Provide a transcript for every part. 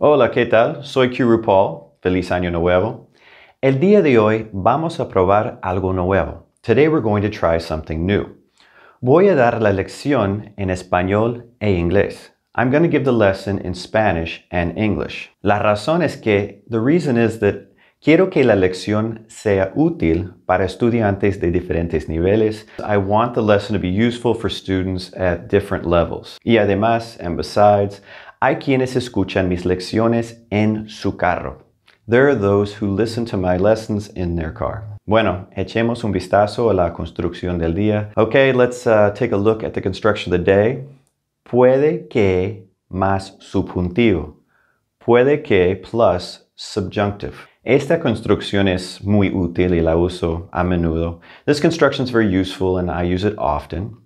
Hola, ¿qué tal? Soy Q Paul. Feliz año nuevo. El día de hoy vamos a probar algo nuevo. Today we're going to try something new. Voy a dar la lección en español e inglés. I'm going to give the lesson in Spanish and English. La razón es que, the reason is that quiero que la lección sea útil para estudiantes de diferentes niveles. I want the lesson to be useful for students at different levels. Y además, and besides, hay quienes escuchan mis lecciones en su carro. There are those who listen to my lessons in their car. Bueno, echemos un vistazo a la construcción del día. Okay, let's uh, take a look at the construction of the day. Puede que más subjuntivo. Puede que plus subjunctive. Esta construcción es muy útil y la uso a menudo. This construction is very useful and I use it often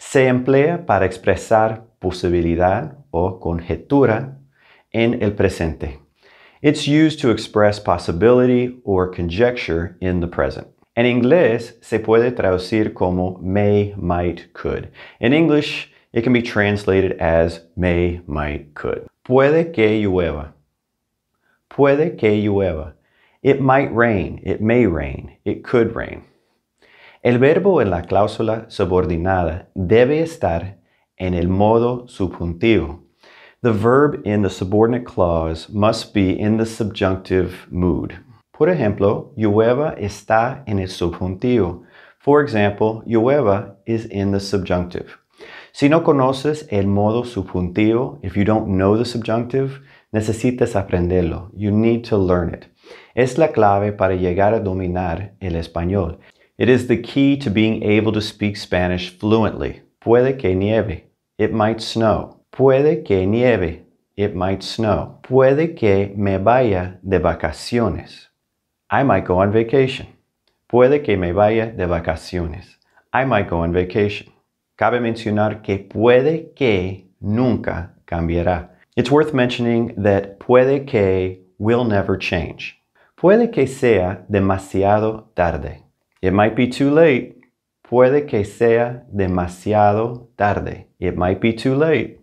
se emplea para expresar posibilidad o conjetura en el presente. It's used to express possibility or conjecture in the present. En inglés se puede traducir como may, might, could. In English, it can be translated as may, might, could. Puede que llueva. Puede que llueva. It might rain. It may rain. It could rain. El verbo en la cláusula subordinada debe estar en el modo subjuntivo. The verb in the subordinate clause must be in the subjunctive mood. Por ejemplo, llueva está en el subjuntivo. For example, llueva is in the subjunctive. Si no conoces el modo subjuntivo, if you don't know the subjunctive, necesitas aprenderlo. You need to learn it. Es la clave para llegar a dominar el español. It is the key to being able to speak Spanish fluently. Puede que nieve. It might snow. Puede que nieve. It might snow. Puede que me vaya de vacaciones. I might go on vacation. Puede que me vaya de vacaciones. I might go on vacation. Cabe mencionar que puede que nunca cambiará. It's worth mentioning that puede que will never change. Puede que sea demasiado tarde. It might be too late. Puede que sea demasiado tarde. It might be too late.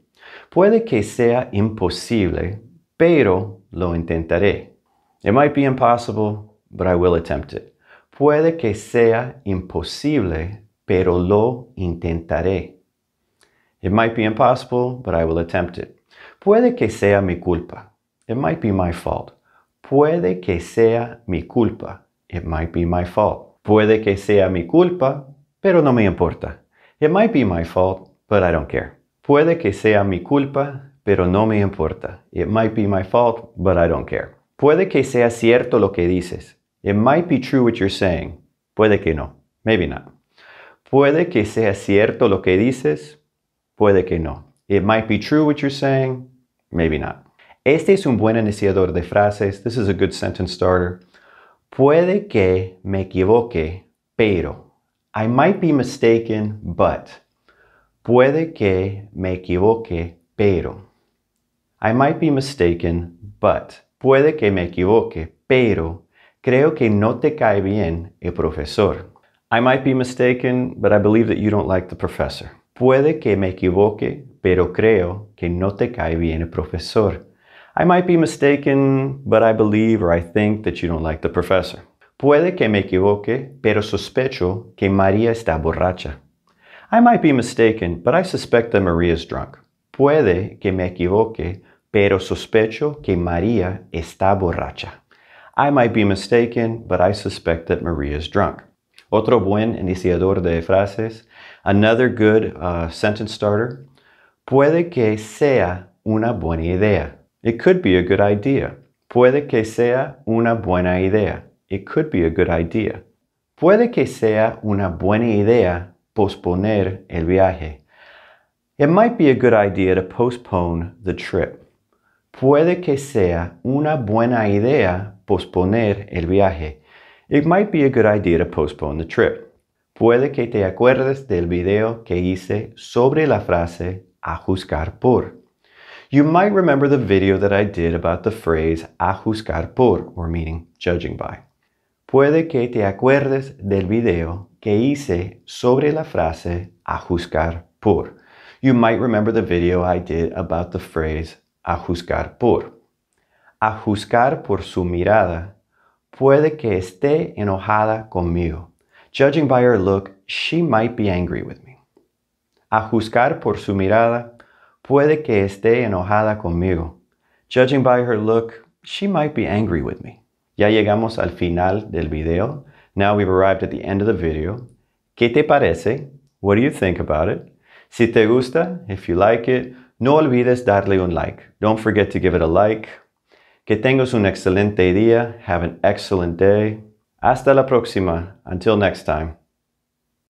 Puede que sea imposible, pero lo intentaré. It might be impossible, but I will attempt it. Puede que sea imposible, pero lo intentaré. It might be impossible, but I will attempt it. Puede que sea mi culpa. It might be my fault. Puede que sea mi culpa. It might be my fault. Puede que sea mi culpa, pero no me importa. It might be my fault, but I don't care. Puede que sea mi culpa, pero no me importa. It might be my fault, but I don't care. Puede que sea cierto lo que dices. It might be true what you're saying. Puede que no. Maybe not. Puede que sea cierto lo que dices. Puede que no. It might be true what you're saying. Maybe not. Este es un buen iniciador de frases. This is a good sentence starter. Puede que me equivoque, pero. I might be mistaken, but. Puede que me equivoque, pero. I might be mistaken, but. Puede que me equivoque, pero creo que no te cae bien el profesor. I might be mistaken, but I believe that you don't like the professor. Puede que me equivoque, pero creo que no te cae bien el profesor. I might be mistaken, but I believe or I think that you don't like the professor. Puede que me equivoque, pero sospecho que María está borracha. I might be mistaken, but I suspect that Maria is drunk. Puede que me equivoque, pero sospecho que María está borracha. I might be mistaken, but I suspect that Maria is drunk. Otro buen iniciador de frases. Another good uh, sentence starter. Puede que sea una buena idea. It could be a good idea. Puede que sea una buena idea. It could be a good idea. Puede que sea una buena idea posponer el viaje. It might be a good idea to postpone the trip. Puede que sea una buena idea posponer el viaje. It might be a good idea to postpone the trip. Puede que te acuerdes del video que hice sobre la frase a juzgar por. You might remember the video that I did about the phrase a juzgar por, or meaning judging by. Puede que te acuerdes del video que hice sobre la frase a juzgar por. You might remember the video I did about the phrase a juzgar por. A juzgar por su mirada, puede que esté enojada conmigo. Judging by her look, she might be angry with me. A juzgar por su mirada, Puede que esté enojada conmigo. Judging by her look, she might be angry with me. Ya llegamos al final del video. Now we've arrived at the end of the video. ¿Qué te parece? What do you think about it? Si te gusta, if you like it, no olvides darle un like. Don't forget to give it a like. Que tengas un excelente día. Have an excellent day. Hasta la próxima. Until next time.